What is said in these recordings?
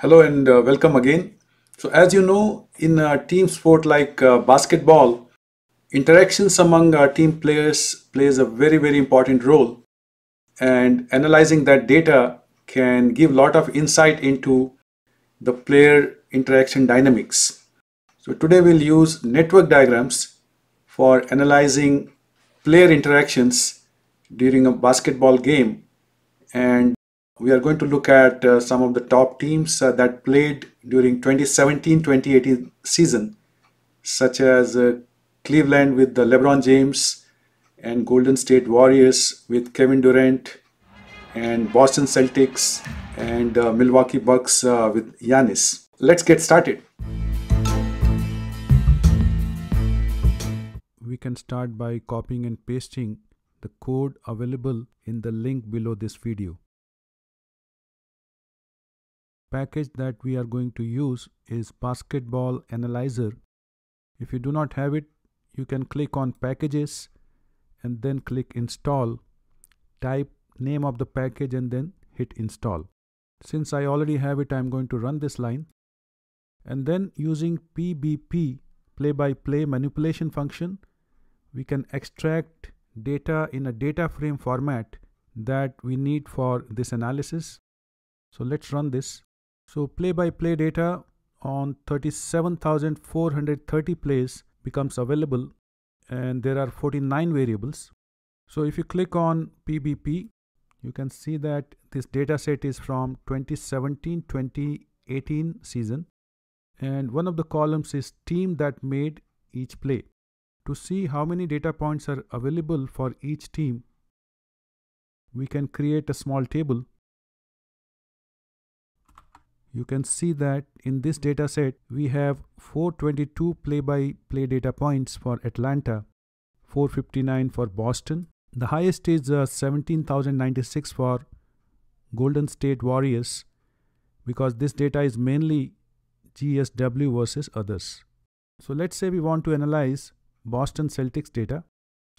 Hello and uh, welcome again. So as you know, in a team sport like uh, basketball, interactions among team players plays a very, very important role. And analyzing that data can give a lot of insight into the player interaction dynamics. So today we'll use network diagrams for analyzing player interactions during a basketball game and we are going to look at uh, some of the top teams uh, that played during 2017-2018 season such as uh, Cleveland with the LeBron James and Golden State Warriors with Kevin Durant and Boston Celtics and uh, Milwaukee Bucks uh, with Giannis. Let's get started. We can start by copying and pasting the code available in the link below this video package that we are going to use is basketball analyzer if you do not have it you can click on packages and then click install type name of the package and then hit install since I already have it I'm going to run this line and then using PBP play-by-play manipulation function we can extract data in a data frame format that we need for this analysis so let's run this so play-by-play -play data on 37,430 plays becomes available and there are 49 variables. So if you click on PBP, you can see that this data set is from 2017-2018 season and one of the columns is team that made each play. To see how many data points are available for each team, we can create a small table you can see that in this dataset we have 422 play-by-play -play data points for Atlanta, 459 for Boston. The highest is uh, 17,096 for Golden State Warriors because this data is mainly GSW versus others. So let's say we want to analyze Boston Celtics data.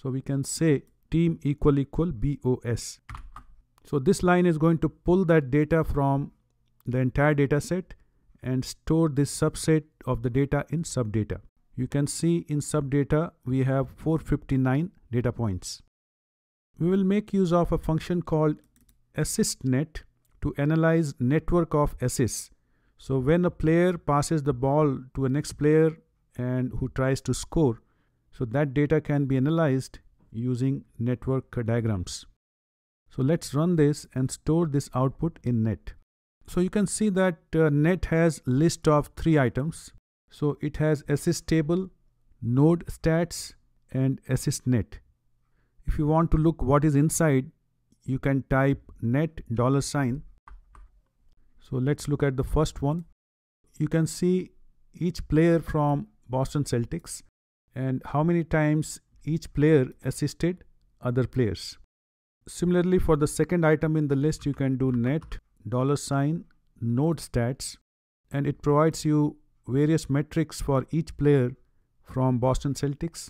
So we can say team equal equal BOS. So this line is going to pull that data from the entire data set and store this subset of the data in subdata. You can see in subdata we have 459 data points. We will make use of a function called assistNet to analyze network of assists. So when a player passes the ball to a next player and who tries to score, so that data can be analyzed using network diagrams. So let's run this and store this output in net. So you can see that uh, net has list of three items. So it has assist table, node stats and assist net. If you want to look what is inside, you can type net dollar sign. So let's look at the first one. You can see each player from Boston Celtics and how many times each player assisted other players. Similarly, for the second item in the list, you can do net dollar sign node stats and it provides you various metrics for each player from Boston Celtics,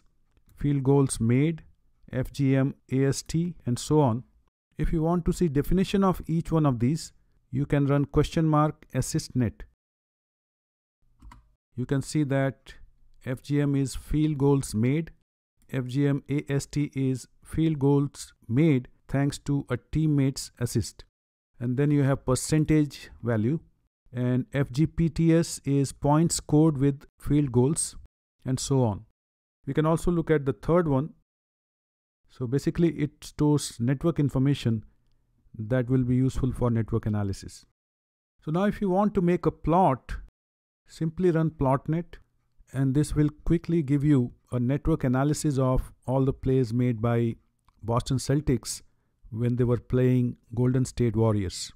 field goals made, FGM, AST and so on. If you want to see definition of each one of these, you can run question mark assist net. You can see that FGM is field goals made, FGM AST is field goals made thanks to a teammate's assist and then you have percentage value and FGPTS is points scored with field goals and so on. We can also look at the third one. So basically it stores network information that will be useful for network analysis. So now if you want to make a plot, simply run plotnet and this will quickly give you a network analysis of all the plays made by Boston Celtics when they were playing Golden State Warriors.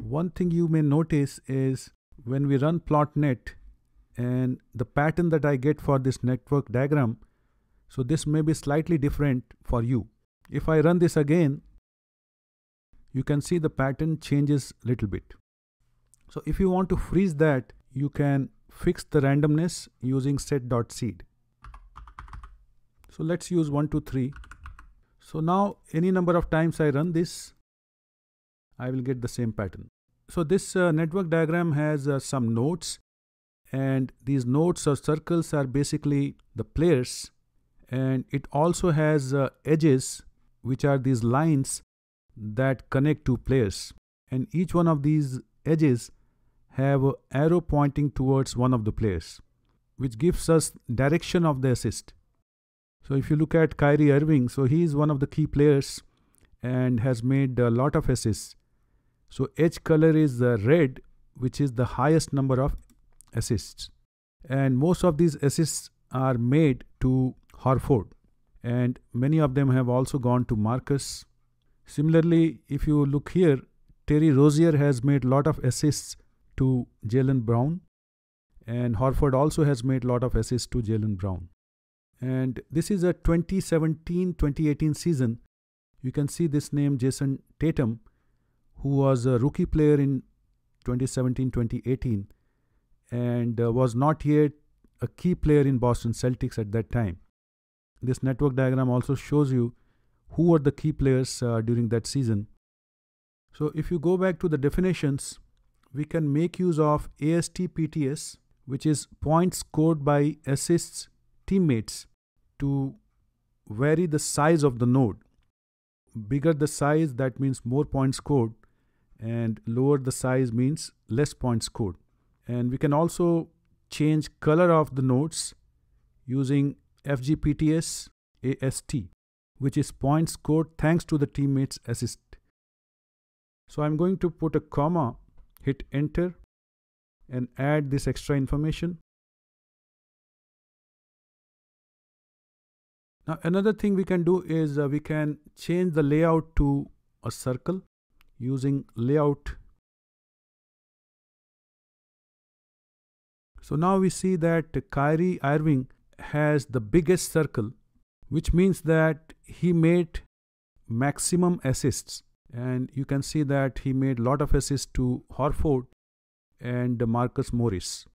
One thing you may notice is when we run plotnet and the pattern that I get for this network diagram, so this may be slightly different for you. If I run this again, you can see the pattern changes little bit. So if you want to freeze that, you can fix the randomness using set.seed. So let's use one two three. So now any number of times I run this, I will get the same pattern. So this uh, network diagram has uh, some nodes and these nodes or circles are basically the players and it also has uh, edges which are these lines that connect two players and each one of these edges have an arrow pointing towards one of the players which gives us direction of the assist. So if you look at Kyrie Irving, so he is one of the key players and has made a lot of assists. So each color is the uh, red, which is the highest number of assists. And most of these assists are made to Horford. And many of them have also gone to Marcus. Similarly, if you look here, Terry Rozier has made a lot of assists to Jalen Brown. And Horford also has made a lot of assists to Jalen Brown. And this is a 2017-2018 season. You can see this name Jason Tatum, who was a rookie player in 2017-2018 and uh, was not yet a key player in Boston Celtics at that time. This network diagram also shows you who were the key players uh, during that season. So if you go back to the definitions, we can make use of AST PTS, which is points scored by assists teammates to vary the size of the node. Bigger the size, that means more points scored, and lower the size means less points scored. And we can also change color of the nodes using FGPTS AST, which is points scored thanks to the teammate's assist. So I'm going to put a comma, hit enter, and add this extra information. Now another thing we can do is uh, we can change the layout to a circle using layout. So now we see that Kyrie Irving has the biggest circle which means that he made maximum assists and you can see that he made lot of assists to Horford and Marcus Morris.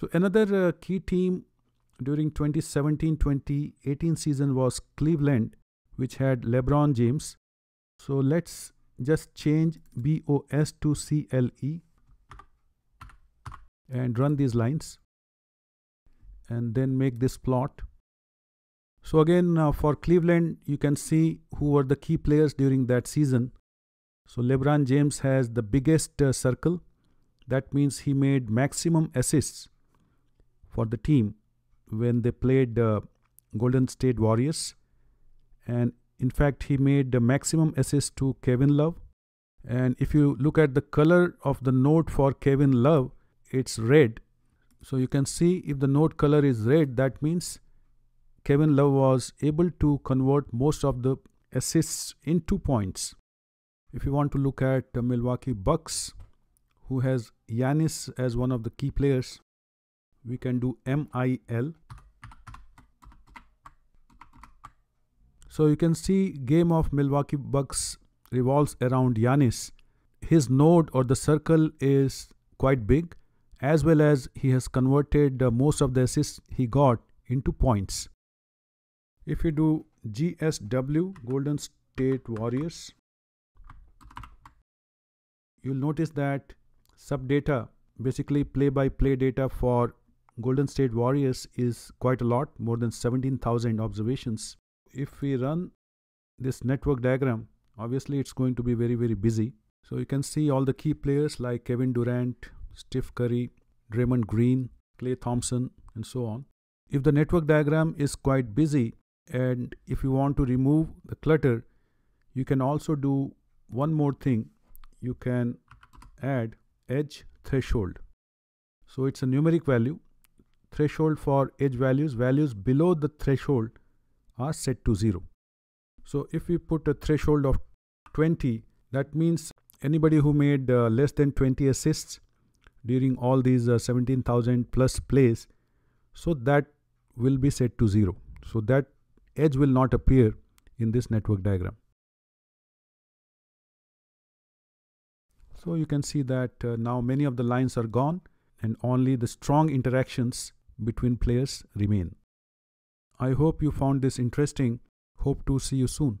So another uh, key team during 2017-2018 season was Cleveland, which had LeBron James. So let's just change BOS to CLE and run these lines and then make this plot. So again uh, for Cleveland you can see who were the key players during that season. So LeBron James has the biggest uh, circle that means he made maximum assists for the team when they played uh, Golden State Warriors. And in fact, he made the maximum assist to Kevin Love. And if you look at the color of the note for Kevin Love, it's red. So you can see if the note color is red, that means Kevin Love was able to convert most of the assists into points. If you want to look at the Milwaukee Bucks, who has Yanis as one of the key players, we can do MIL. So you can see game of Milwaukee Bucks revolves around Yanis. His node or the circle is quite big as well as he has converted uh, most of the assists he got into points. If you do GSW Golden State Warriors you'll notice that sub data basically play by play data for Golden State Warriors is quite a lot, more than 17,000 observations. If we run this network diagram, obviously it's going to be very, very busy. So you can see all the key players like Kevin Durant, Steph Curry, Draymond Green, Clay Thompson, and so on. If the network diagram is quite busy and if you want to remove the clutter, you can also do one more thing. You can add edge threshold. So it's a numeric value threshold for edge values, values below the threshold are set to 0. So if we put a threshold of 20, that means anybody who made uh, less than 20 assists during all these uh, 17,000 plus plays, so that will be set to 0. So that edge will not appear in this network diagram. So you can see that uh, now many of the lines are gone and only the strong interactions between players remain. I hope you found this interesting. Hope to see you soon.